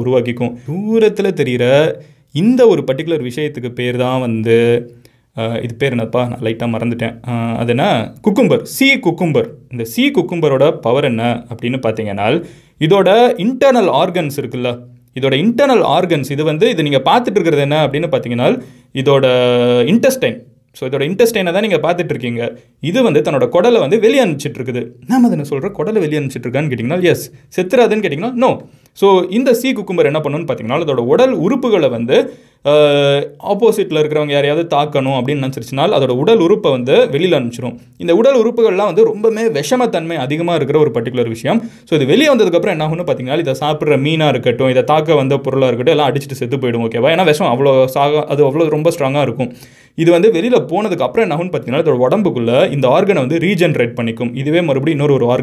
உருவாக்கிக்கும் தூரத்தில் தெரிகிற இந்த ஒரு பர்டிகுலர் விஷயத்துக்கு பேர் தான் வந்து இது பேர் என்னப்பா நான் லைட்டாக மறந்துட்டேன் அது என்ன குக்கும்பர் சி குக்கும்பர் இந்த சி குக்கும்பரோட பவர் என்ன அப்படின்னு பார்த்தீங்கன்னா இதோட இன்டர்னல் ஆர்கன்ஸ் இருக்குல்ல இதோட இன்டர்னல் ஆர்கன்ஸ் இது வந்து இது நீங்கள் பார்த்துட்டு இருக்கிறது என்ன அப்படின்னு பார்த்தீங்கன்னா இதோட இன்டெஸ்டைன் ஸோ இதோட இன்டெஸ்டைனை தான் நீங்கள் பார்த்துட்டு இருக்கீங்க இது வந்து தன்னோட குடலை வந்து வெளியே இருக்குது நாம் அதை சொல்கிற குடலை வெளியே அனுப்பிச்சிட்டு இருக்கான்னு கேட்டிங்கன்னா எஸ் செத்துறாதுன்னு கேட்டிங்கன்னா நோ ஸோ இந்த சி குக்கும்பர் என்ன பண்ணணும்னு பார்த்தீங்கன்னா அதோட உடல் உறுப்புகளை வந்து ஆப்போசிட்டில் இருக்கிறவங்க யாரையாவது தாக்கணும் அப்படின்னு நினச்சிருச்சுனால் அதோட உடல் உறுப்பை வந்து வெளியில் அனுப்பிச்சிடும் இந்த உடல் உறுப்புகள்லாம் வந்து ரொம்பவுமே விஷமத்தன்மை அதிகமாக இருக்கிற ஒரு பர்டிகுலர் விஷயம் ஸோ இது வெளியே வந்ததுக்கப்புறம் என்ன ஆகும்னு பார்த்தீங்கன்னா இதை சாப்பிட்ற மீனாக இருக்கட்டும் இதை தாக்க வந்த பொருளாக இருக்கட்டும் எல்லாம் அடிச்சுட்டு செத்து போயிடும் ஓகேவா ஏன்னா விஷம் அவ்வளோ சாக அது அவ்வளோ ரொம்ப ஸ்ட்ராங்காக இருக்கும் இது வந்து வெளியில் போனதுக்கப்புறம் என்ன ஆகும்னு பார்த்தீங்கன்னா இதோட உடம்புக்குள்ளே இந்த ஆர்கனை வந்து ரீஜென்ரேட் பண்ணிக்கும் இதுவே மறுபடியும் இன்னொரு ஒரு ஆர்கன்